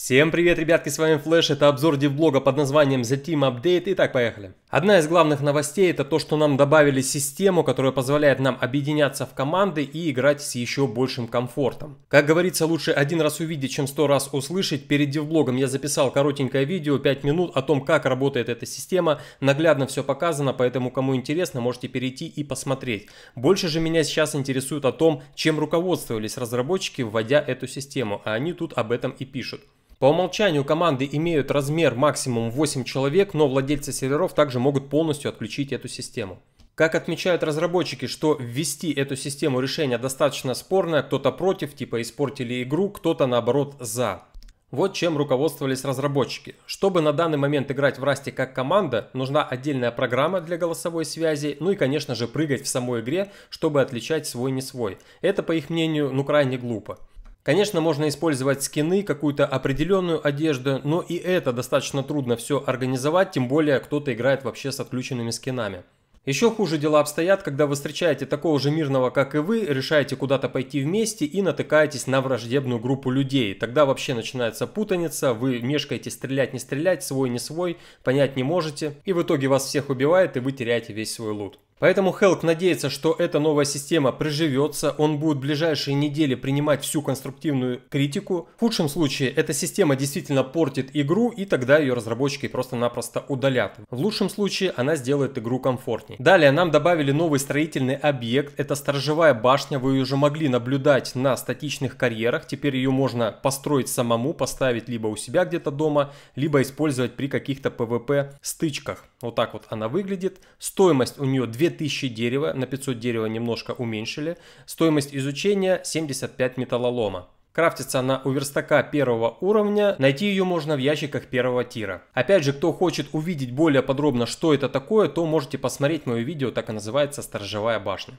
Всем привет, ребятки, с вами Флэш, это обзор девблога под названием The Team Update. Итак, поехали. Одна из главных новостей это то, что нам добавили систему, которая позволяет нам объединяться в команды и играть с еще большим комфортом. Как говорится, лучше один раз увидеть, чем сто раз услышать. Перед девблогом я записал коротенькое видео, 5 минут о том, как работает эта система. Наглядно все показано, поэтому кому интересно, можете перейти и посмотреть. Больше же меня сейчас интересует о том, чем руководствовались разработчики, вводя эту систему, а они тут об этом и пишут. По умолчанию команды имеют размер максимум 8 человек, но владельцы серверов также могут полностью отключить эту систему. Как отмечают разработчики, что ввести эту систему решения достаточно спорное, кто-то против, типа испортили игру, кто-то наоборот за. Вот чем руководствовались разработчики. Чтобы на данный момент играть в Расте как команда, нужна отдельная программа для голосовой связи, ну и, конечно же, прыгать в самой игре, чтобы отличать свой не свой. Это, по их мнению, ну крайне глупо. Конечно, можно использовать скины, какую-то определенную одежду, но и это достаточно трудно все организовать, тем более кто-то играет вообще с отключенными скинами. Еще хуже дела обстоят, когда вы встречаете такого же мирного, как и вы, решаете куда-то пойти вместе и натыкаетесь на враждебную группу людей. Тогда вообще начинается путаница, вы мешкаете стрелять не стрелять, свой не свой, понять не можете, и в итоге вас всех убивает и вы теряете весь свой лут. Поэтому Хелк надеется, что эта новая система приживется, он будет в ближайшие недели принимать всю конструктивную критику. В худшем случае эта система действительно портит игру, и тогда ее разработчики просто-напросто удалят. В лучшем случае она сделает игру комфортнее. Далее нам добавили новый строительный объект, это сторожевая башня, вы ее уже могли наблюдать на статичных карьерах, теперь ее можно построить самому, поставить либо у себя где-то дома, либо использовать при каких-то PvP стычках. Вот так вот она выглядит. Стоимость у нее 2 2000 дерева, на 500 дерева немножко уменьшили. Стоимость изучения 75 металлолома. Крафтится она у верстака первого уровня, найти ее можно в ящиках первого тира. Опять же, кто хочет увидеть более подробно, что это такое, то можете посмотреть мое видео, так и называется «Сторожевая башня».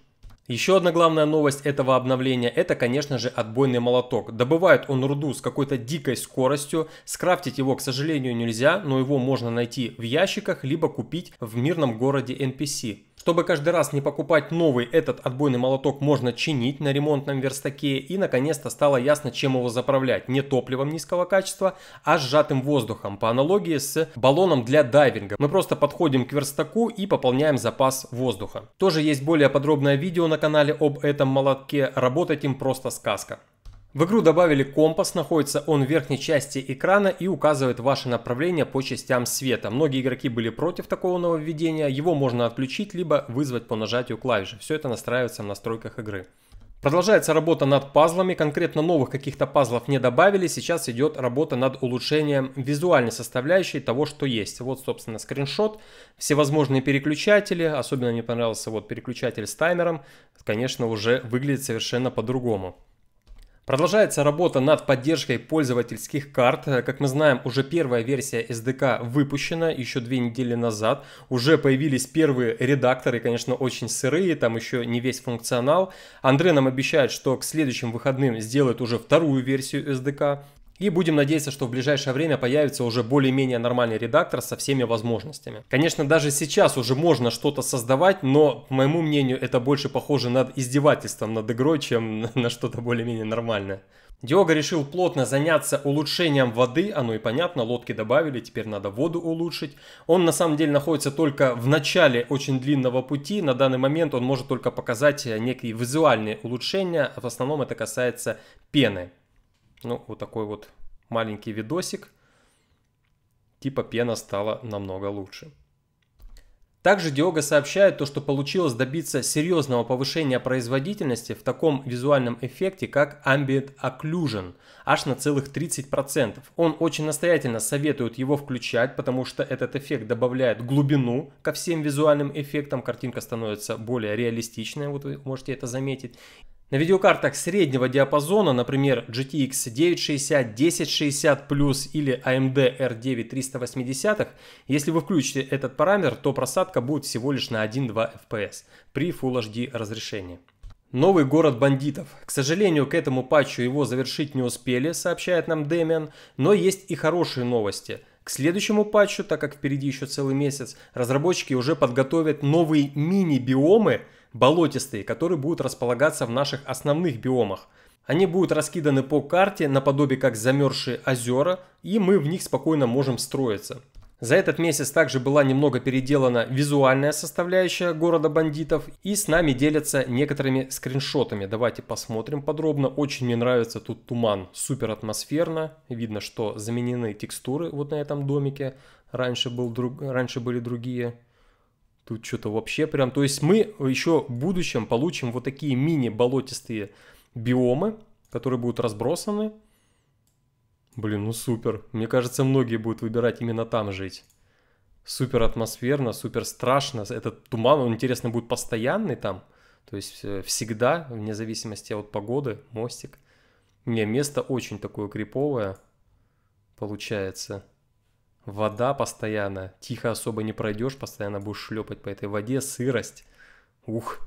Еще одна главная новость этого обновления – это, конечно же, отбойный молоток. Добывает он руду с какой-то дикой скоростью. Скрафтить его, к сожалению, нельзя, но его можно найти в ящиках, либо купить в мирном городе NPC. Чтобы каждый раз не покупать новый, этот отбойный молоток можно чинить на ремонтном верстаке. И наконец-то стало ясно, чем его заправлять. Не топливом низкого качества, а сжатым воздухом. По аналогии с баллоном для дайвинга. Мы просто подходим к верстаку и пополняем запас воздуха. Тоже есть более подробное видео на канале об этом молотке. Работать им просто сказка. В игру добавили компас, находится он в верхней части экрана и указывает ваше направление по частям света. Многие игроки были против такого нововведения, его можно отключить, либо вызвать по нажатию клавиши. Все это настраивается в настройках игры. Продолжается работа над пазлами, конкретно новых каких-то пазлов не добавили, сейчас идет работа над улучшением визуальной составляющей того, что есть. Вот, собственно, скриншот, всевозможные переключатели, особенно мне понравился вот переключатель с таймером, конечно, уже выглядит совершенно по-другому. Продолжается работа над поддержкой пользовательских карт. Как мы знаем, уже первая версия SDK выпущена еще две недели назад. Уже появились первые редакторы, конечно, очень сырые, там еще не весь функционал. Андрей нам обещает, что к следующим выходным сделает уже вторую версию SDK. И будем надеяться, что в ближайшее время появится уже более-менее нормальный редактор со всеми возможностями. Конечно, даже сейчас уже можно что-то создавать, но, по моему мнению, это больше похоже на издевательством над игрой, чем на что-то более-менее нормальное. Диога решил плотно заняться улучшением воды, оно а, ну и понятно, лодки добавили, теперь надо воду улучшить. Он на самом деле находится только в начале очень длинного пути, на данный момент он может только показать э, некие визуальные улучшения, а в основном это касается пены. Ну, вот такой вот маленький видосик. Типа пена стала намного лучше. Также Диога сообщает то, что получилось добиться серьезного повышения производительности в таком визуальном эффекте, как Ambient Occlusion, аж на целых 30%. Он очень настоятельно советует его включать, потому что этот эффект добавляет глубину ко всем визуальным эффектам, картинка становится более реалистичной, вот вы можете это заметить. На видеокартах среднего диапазона, например, GTX 960, 1060 Plus или AMD R9 380, если вы включите этот параметр, то просадка будет всего лишь на 1-2 FPS при Full HD разрешении. Новый город бандитов. К сожалению, к этому патчу его завершить не успели, сообщает нам Дэмиан, но есть и хорошие новости. К следующему патчу, так как впереди еще целый месяц, разработчики уже подготовят новые мини-биомы, болотистые, которые будут располагаться в наших основных биомах. Они будут раскиданы по карте, наподобие как замерзшие озера, и мы в них спокойно можем строиться. За этот месяц также была немного переделана визуальная составляющая города бандитов, и с нами делятся некоторыми скриншотами. Давайте посмотрим подробно. Очень мне нравится тут туман, супер атмосферно. Видно, что заменены текстуры вот на этом домике. Раньше, был друг... Раньше были другие. Тут что-то вообще прям... То есть мы еще в будущем получим вот такие мини-болотистые биомы, которые будут разбросаны. Блин, ну супер. Мне кажется, многие будут выбирать именно там жить. Супер атмосферно, супер страшно. Этот туман, он, интересно, будет постоянный там. То есть э, всегда, вне зависимости от погоды, мостик. Не, место очень такое криповое получается вода постоянно, тихо особо не пройдешь, постоянно будешь шлепать по этой воде, сырость. Ух.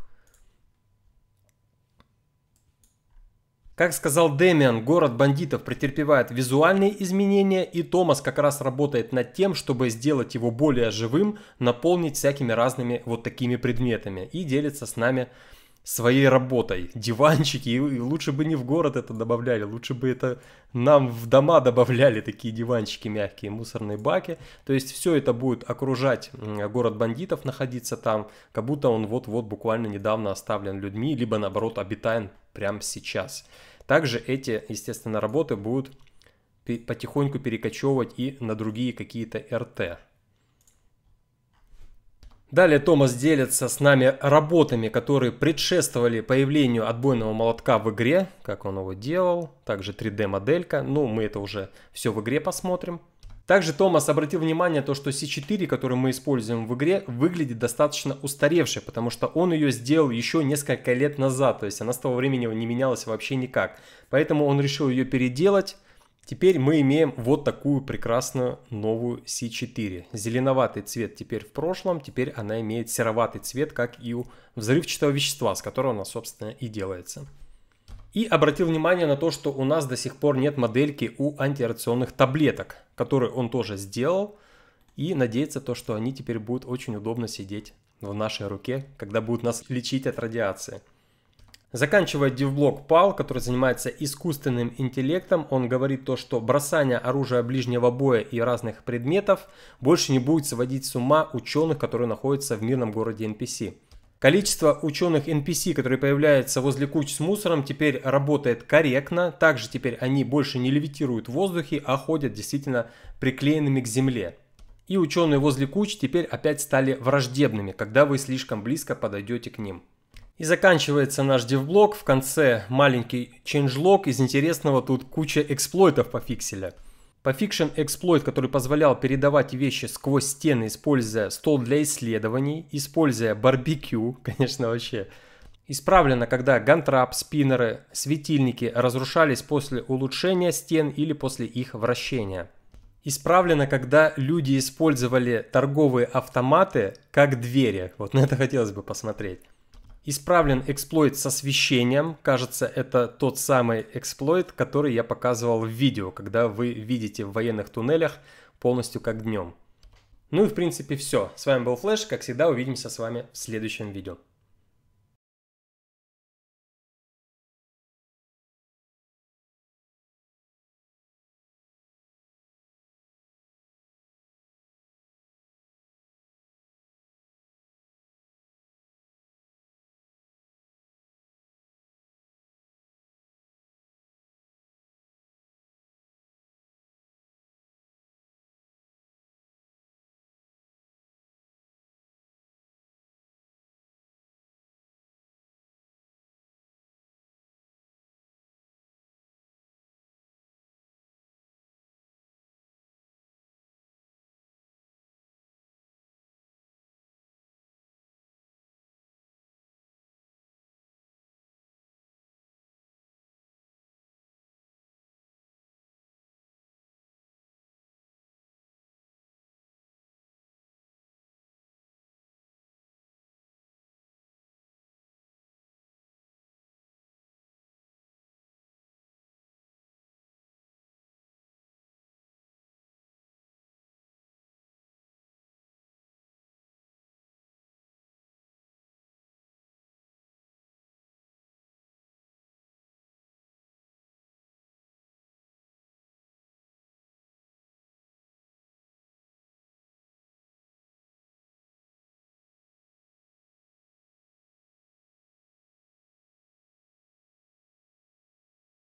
Как сказал Дэмиан, город бандитов претерпевает визуальные изменения, и Томас как раз работает над тем, чтобы сделать его более живым, наполнить всякими разными вот такими предметами и делится с нами своей работой. Диванчики, и лучше бы не в город это добавляли, лучше бы это нам в дома добавляли такие диванчики мягкие, мусорные баки. То есть все это будет окружать город бандитов, находиться там, как будто он вот-вот буквально недавно оставлен людьми, либо наоборот обитаем прямо сейчас. Также эти, естественно, работы будут потихоньку перекочевывать и на другие какие-то РТ. Далее Томас делится с нами работами, которые предшествовали появлению отбойного молотка в игре, как он его делал, также 3D-моделька, ну мы это уже все в игре посмотрим. Также Томас обратил внимание то, что C4, который мы используем в игре, выглядит достаточно устаревшей, потому что он ее сделал еще несколько лет назад, то есть она с того времени не менялась вообще никак. Поэтому он решил ее переделать, Теперь мы имеем вот такую прекрасную новую C4. Зеленоватый цвет теперь в прошлом, теперь она имеет сероватый цвет, как и у взрывчатого вещества, с которого она, собственно, и делается. И обратил внимание на то, что у нас до сих пор нет модельки у антиреакционных таблеток, которые он тоже сделал. И надеется то, что они теперь будут очень удобно сидеть в нашей руке, когда будут нас лечить от радиации. Заканчивая девблог Пал, который занимается искусственным интеллектом, он говорит то, что бросание оружия ближнего боя и разных предметов больше не будет сводить с ума ученых, которые находятся в мирном городе NPC. Количество ученых NPC, которые появляются возле куч с мусором, теперь работает корректно. Также теперь они больше не левитируют в воздухе, а ходят действительно приклеенными к земле. И ученые возле куч теперь опять стали враждебными, когда вы слишком близко подойдете к ним. И заканчивается наш девблок. в конце маленький ченджлог, из интересного тут куча эксплойтов по фикселя. Пофикшен эксплойт, который позволял передавать вещи сквозь стены, используя стол для исследований, используя барбекю, конечно, вообще. Исправлено, когда гантрап, спиннеры, светильники разрушались после улучшения стен или после их вращения. Исправлено, когда люди использовали торговые автоматы как двери. Вот на это хотелось бы посмотреть. Исправлен эксплойт с освещением. Кажется, это тот самый эксплойт, который я показывал в видео, когда вы видите в военных туннелях полностью как днем. Ну и в принципе все. С вами был Флэш. Как всегда, увидимся с вами в следующем видео.